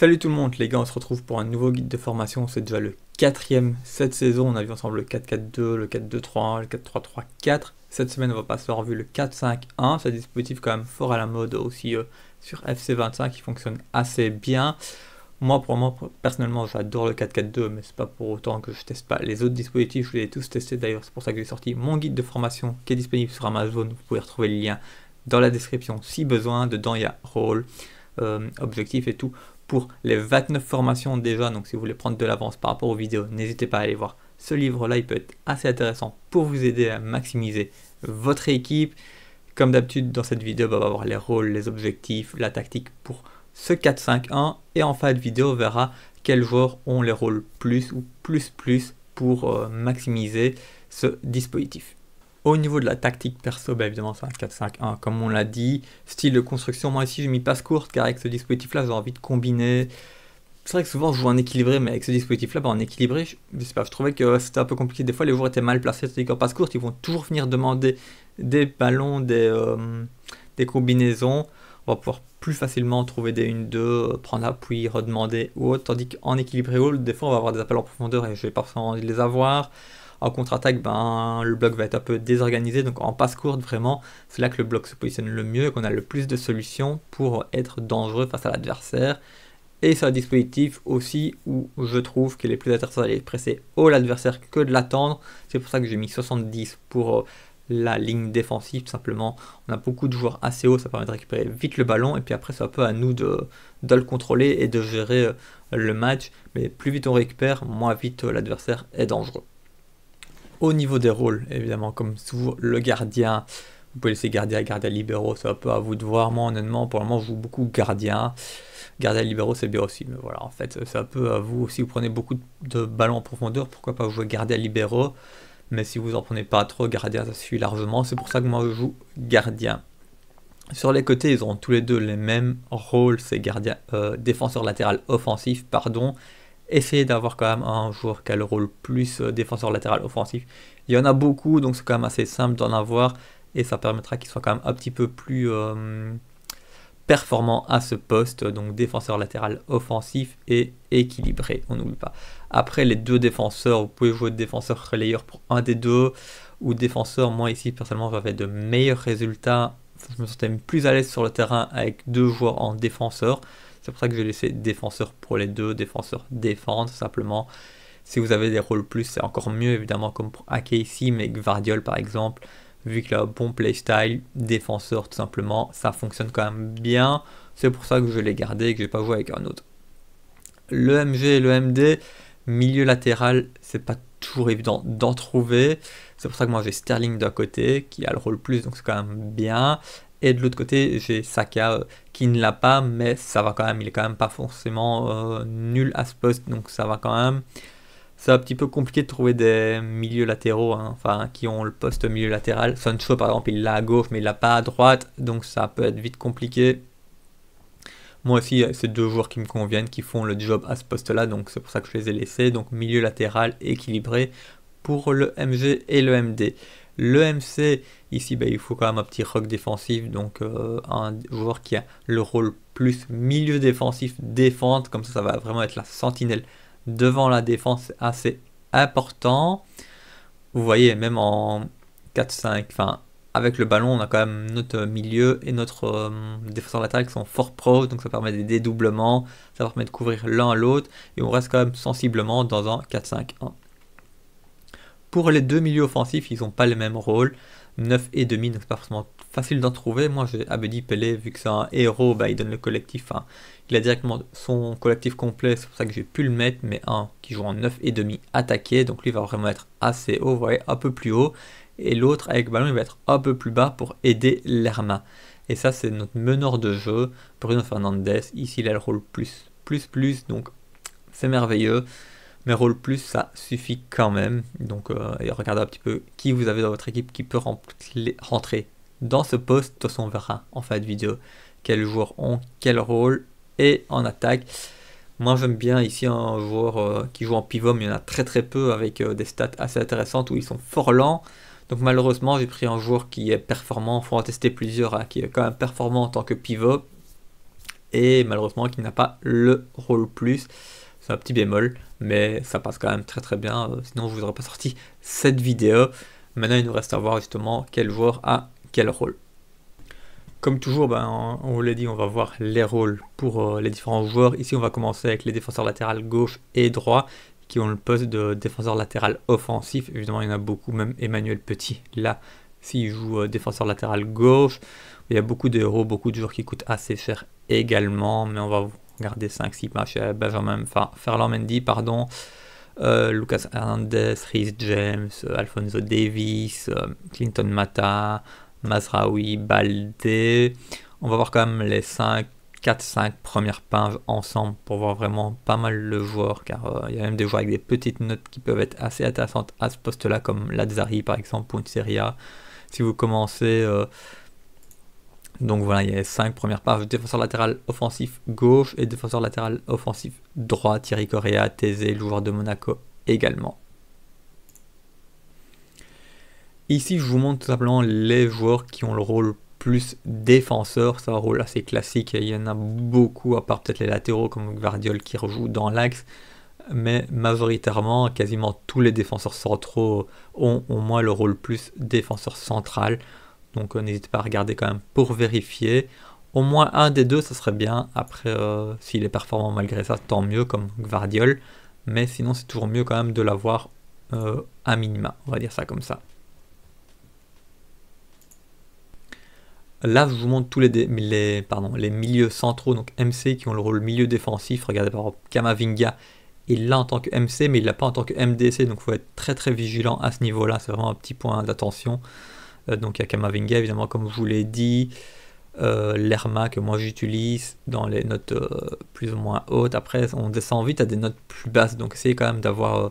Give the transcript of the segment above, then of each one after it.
Salut tout le monde les gars, on se retrouve pour un nouveau guide de formation, c'est déjà le quatrième cette saison, on a vu ensemble le 4-4-2, le 4-2-3, le 4-3-3-4, cette semaine on va passer en revue le 4-5-1, c'est un dispositif quand même fort à la mode aussi euh, sur FC25 qui fonctionne assez bien. Moi pour moi personnellement j'adore le 4-4-2 mais c'est pas pour autant que je teste pas les autres dispositifs, je les ai tous testés d'ailleurs, c'est pour ça que j'ai sorti mon guide de formation qui est disponible sur Amazon, vous pouvez retrouver le lien dans la description si besoin, dedans il y a rôle, euh, objectif et tout pour les 29 formations déjà. Donc si vous voulez prendre de l'avance par rapport aux vidéos, n'hésitez pas à aller voir ce livre-là. Il peut être assez intéressant pour vous aider à maximiser votre équipe. Comme d'habitude, dans cette vidéo, bah, on va voir les rôles, les objectifs, la tactique pour ce 4-5-1. Et en fin de vidéo, on verra quels joueurs ont les rôles plus ou plus plus pour euh, maximiser ce dispositif. Au niveau de la tactique perso, bah, évidemment c'est un 4-5-1 comme on l'a dit. Style de construction, moi ici j'ai mis passe courte car avec ce dispositif là j'ai envie de combiner. C'est vrai que souvent je joue en équilibré, mais avec ce dispositif là, bah, en équilibré, je, sais pas, je trouvais que c'était un peu compliqué. Des fois les joueurs étaient mal placés, c'est-à-dire qu'en passe courte ils vont toujours venir demander des ballons, des, euh, des combinaisons. On va pouvoir plus facilement trouver des 1-2, prendre appui, redemander ou autre. Tandis qu'en équilibré haut, des fois on va avoir des appels en profondeur et je vais pas forcément envie de les avoir. En contre-attaque, ben, le bloc va être un peu désorganisé. Donc en passe courte, vraiment, c'est là que le bloc se positionne le mieux et qu'on a le plus de solutions pour être dangereux face à l'adversaire. Et c'est un dispositif aussi où je trouve qu'il est plus intéressant d'aller presser haut l'adversaire que de l'attendre. C'est pour ça que j'ai mis 70 pour euh, la ligne défensive, tout simplement. On a beaucoup de joueurs assez haut, ça permet de récupérer vite le ballon. Et puis après, c'est un peu à nous de, de, le contrôler et de gérer euh, le match. Mais plus vite on récupère, moins vite euh, l'adversaire est dangereux au niveau des rôles, évidemment, comme souvent le gardien. Vous pouvez laisser gardien, gardien libéraux, c'est un peu à vous de voir. Moi, honnêtement, pour le moment, je joue beaucoup gardien. Gardien libéraux, c'est bien aussi. Mais voilà, en fait, c'est un peu à vous. Si vous prenez beaucoup de ballons en profondeur, pourquoi pas jouer gardien libéraux Mais si vous en prenez pas trop, gardien, ça suit largement. C'est pour ça que moi, je joue gardien. Sur les côtés, ils ont tous les deux les mêmes rôles. C'est gardien, euh, défenseur latéral offensif, pardon. Essayez d'avoir quand même un joueur qui a le rôle plus euh, défenseur latéral offensif. Il y en a beaucoup, donc c'est quand même assez simple d'en avoir et ça permettra qu'il soit quand même un petit peu plus euh, performant à ce poste, donc défenseur latéral offensif et équilibré, on n'oublie pas. Après les deux défenseurs, vous pouvez jouer défenseur relayeur pour un des deux ou défenseur, moi ici personnellement j'avais de meilleurs résultats, je me sentais plus à l'aise sur le terrain avec deux joueurs en défenseur c'est pour ça que j'ai laissé défenseur pour les deux, défenseur défendre simplement. Si vous avez des rôles plus, c'est encore mieux évidemment comme pour Ake ici, mais Guardiol par exemple, vu qu'il a un bon playstyle, défenseur tout simplement, ça fonctionne quand même bien. C'est pour ça que je l'ai gardé et que je j'ai pas joué avec un autre. Le MG et le MD, milieu latéral, c'est pas toujours évident d'en trouver. C'est pour ça que moi j'ai Sterling d'un côté qui a le rôle plus, donc c'est quand même bien. Et de l'autre côté, j'ai Saka euh, qui ne l'a pas, mais ça va quand même. Il est quand même pas forcément euh, nul à ce poste, donc ça va quand même c'est un petit peu compliqué de trouver des milieux latéraux, hein, enfin qui ont le poste milieu latéral. Sancho par exemple, il l'a à gauche, mais il l'a pas à droite, donc ça peut être vite compliqué. Moi aussi, euh, c'est deux joueurs qui me conviennent, qui font le job à ce poste-là, donc c'est pour ça que je les ai laissés. Donc milieu latéral équilibré pour le MG et le MD. L'EMC, ici, bah, il faut quand même un petit rock défensif, donc euh, un joueur qui a le rôle plus milieu défensif, défendre, comme ça, ça va vraiment être la sentinelle devant la défense, assez important. Vous voyez, même en 4-5, enfin, avec le ballon, on a quand même notre milieu et notre euh, défenseur latéral qui sont fort pro, donc ça permet des dédoublements, ça permet de couvrir l'un à l'autre, et on reste quand même sensiblement dans un 4-5-1. Pour les deux milieux offensifs, ils n'ont pas le même rôle. 9 et demi, donc c'est pas forcément facile d'en trouver. Moi, j'ai Abedi Pelé, vu que c'est un héros, bah, il donne le collectif. Hein. Il a directement son collectif complet, c'est pour ça que j'ai pu le mettre. Mais un qui joue en 9 et demi attaqué, donc lui va vraiment être assez haut, vous voyez, un peu plus haut. Et l'autre avec ballon, il va être un peu plus bas pour aider l'Herma. Et ça, c'est notre meneur de jeu, Bruno Fernandez. Ici, il a le rôle plus, plus, plus, donc c'est merveilleux mais rôle plus, ça suffit quand même. Donc, euh, et regardez un petit peu qui vous avez dans votre équipe qui peut rentrer dans ce poste. De toute façon, on verra en fin de vidéo quels joueurs ont quel rôle et en attaque. Moi, j'aime bien ici un joueur euh, qui joue en pivot, mais il y en a très très peu avec euh, des stats assez intéressantes où ils sont fort lents. Donc malheureusement, j'ai pris un joueur qui est performant, il faut en tester plusieurs, hein, qui est quand même performant en tant que pivot, et malheureusement qui n'a pas le rôle plus petit bémol, mais ça passe quand même très très bien, euh, sinon je vous aurais pas sorti cette vidéo. Maintenant il nous reste à voir justement quel joueur a quel rôle. Comme toujours, ben, on vous l'a dit, on va voir les rôles pour euh, les différents joueurs. Ici, on va commencer avec les défenseurs latéral gauche et droit qui ont le poste de défenseur latéral offensif. Évidemment, il y en a beaucoup, même Emmanuel Petit, là, s'il joue euh, défenseur latéral gauche. Il y a beaucoup de héros, beaucoup de joueurs qui coûtent assez cher également, mais on va Regardez 5-6 matchs, Benjamin Ferland-Mendy, pardon, euh, Lucas Hernandez, Rhys James, Alfonso Davis, euh, Clinton Mata, Mazraoui, Balde. On va voir quand même les 5 4-5 premières pages ensemble pour voir vraiment pas mal le joueur, car euh, il y a même des joueurs avec des petites notes qui peuvent être assez intéressantes à ce poste-là, comme Lazari par exemple pour Si vous commencez donc voilà, il y a cinq premières pages, Défenseur latéral offensif gauche et défenseur latéral offensif droit. Thierry Correa, Thézé, le joueur de Monaco également. Ici, je vous montre tout simplement les joueurs qui ont le rôle plus défenseur. C'est un rôle assez classique il y en a beaucoup, à part peut-être les latéraux comme Guardiol qui rejoue dans l'axe. Mais majoritairement, quasiment tous les défenseurs centraux ont au moins le rôle plus défenseur central. Donc euh, n'hésitez pas à regarder quand même pour vérifier. Au moins un des deux, ça serait bien. Après, euh, s'il est performant malgré ça, tant mieux, comme Gvardiol. Mais sinon, c'est toujours mieux quand même de l'avoir euh, à minima. On va dire ça comme ça. Là, je vous montre tous les, pardon, les, milieux centraux, donc MC, qui ont le rôle milieu défensif. Regardez par exemple Kamavinga, il l'a en tant que MC, mais il l'a pas en tant que MDC, donc il faut être très très vigilant à ce niveau-là. C'est vraiment un petit point d'attention. Euh, donc il y a Kamavinga évidemment comme je vous l'ai dit, euh, l'ERMA que moi j'utilise dans les notes euh, plus ou moins hautes. Après, on descend vite à des notes plus basses. Donc, essayez quand même d'avoir euh,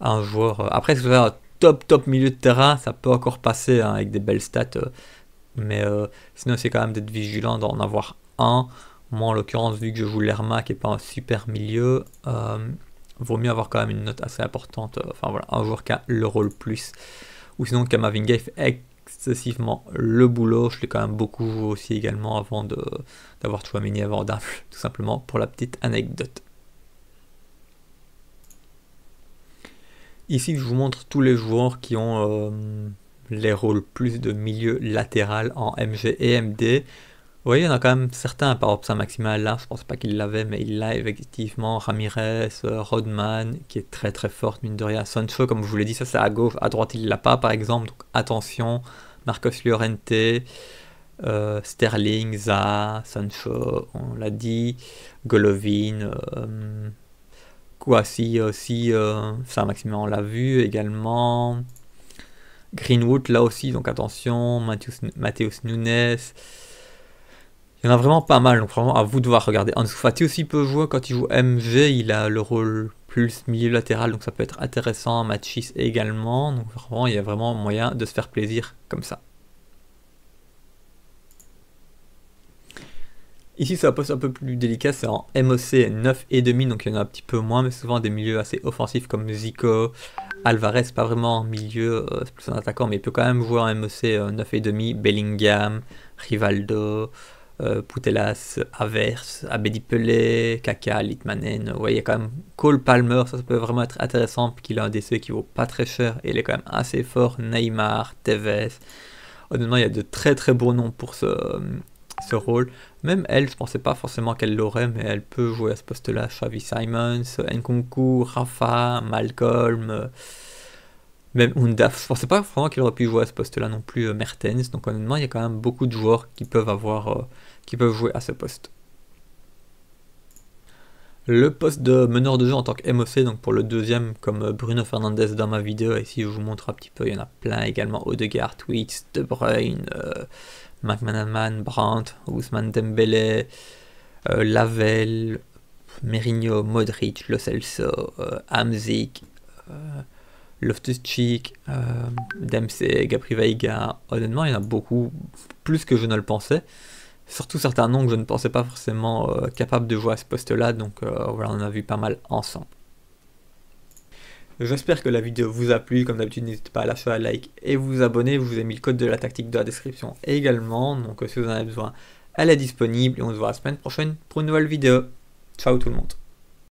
un joueur. Après, si vous avez un top, top milieu de terrain, ça peut encore passer hein, avec des belles stats. mais sinon, c'est quand même d'être vigilant d'en avoir un. Moi, en l'occurrence, vu que je joue l'ERMA qui n'est pas un super milieu, vaut mieux avoir quand même une note assez importante. Enfin, voilà, un joueur qui a le rôle plus. Ou sinon, Kamavinga, est excessivement le boulot. Je l'ai quand même beaucoup joué aussi également avant d'avoir mini avant d'un tout simplement pour la petite anecdote. Ici, je vous montre tous les joueurs qui ont euh, les rôles plus de milieu latéral en MG et MD. Oui, il y en a quand même certains, par exemple Saint-Maximin là, je pense pas qu'il l'avait, mais il l'a effectivement, Ramirez, euh, Rodman, qui est très très forte, mine de rien, Sancho, comme je vous l'ai dit, ça c'est à gauche, à droite il l'a pas par exemple, donc attention, Marcos Llorente, euh, Sterling, Za Sancho, on l'a dit, Golovin, euh, aussi, euh, Saint-Maximin on l'a vu également, Greenwood là aussi, donc attention, Matthews, Mateus Nunes, il y en a vraiment pas mal, donc vraiment à vous de voir regarder. Ansu aussi peut jouer quand il joue MG, il a le rôle plus milieu latéral, donc ça peut être intéressant. Matchis également, donc vraiment il y a vraiment moyen de se faire plaisir comme ça. Ici, ça un poste un peu plus délicat, c'est en MOC 9,5, donc il y en a un petit peu moins, mais souvent des milieux assez offensifs comme Zico, Alvarez, pas vraiment milieu, euh, c'est plus un attaquant, mais il peut quand même jouer en MOC 9,5, euh, Bellingham, Rivaldo, euh, Poutelas, Putelas, Averse, Abedi Kaka, Litmanen. Ouais, il y a quand même Cole Palmer, ça, peut vraiment être intéressant, puisqu'il a un DC qui vaut pas très cher et il est quand même assez fort. Neymar, Tevez. Honnêtement, il y a de très très bons noms pour ce, euh, ce rôle. Même elle, je pensais pas forcément qu'elle l'aurait, mais elle peut jouer à ce poste-là. Xavi Simons, Nkunku, Rafa, Malcolm. Même Hundaf, je ne pensais pas vraiment qu'il aurait pu jouer à ce poste-là non plus, euh, Mertens. Donc honnêtement, il y a quand même beaucoup de joueurs qui peuvent, avoir, euh, qui peuvent jouer à ce poste. Le poste de meneur de jeu en tant que MOC, donc pour le deuxième, comme euh, Bruno Fernandez dans ma vidéo, et si je vous montre un petit peu, il y en a plein également, Odegaard, Twix, De Bruyne, McManaman, Brandt, Ousmane Dembélé, Lavelle, Merino, Modric, Lo Celso, Hamzik, Loftus-Cheek, euh, Dempsey, Gabri Veiga, honnêtement, il y en a beaucoup, plus que je ne le pensais. Surtout certains noms que je ne pensais pas forcément capable euh, capables de jouer à ce poste-là, donc euh, voilà, on en a vu pas mal ensemble. J'espère que la vidéo vous a plu, comme d'habitude n'hésitez pas à lâcher un like et vous abonner, je vous ai mis le code de la tactique dans la description également, donc si vous en avez besoin, elle est disponible et on se voit la semaine prochaine pour une nouvelle vidéo. Ciao tout le monde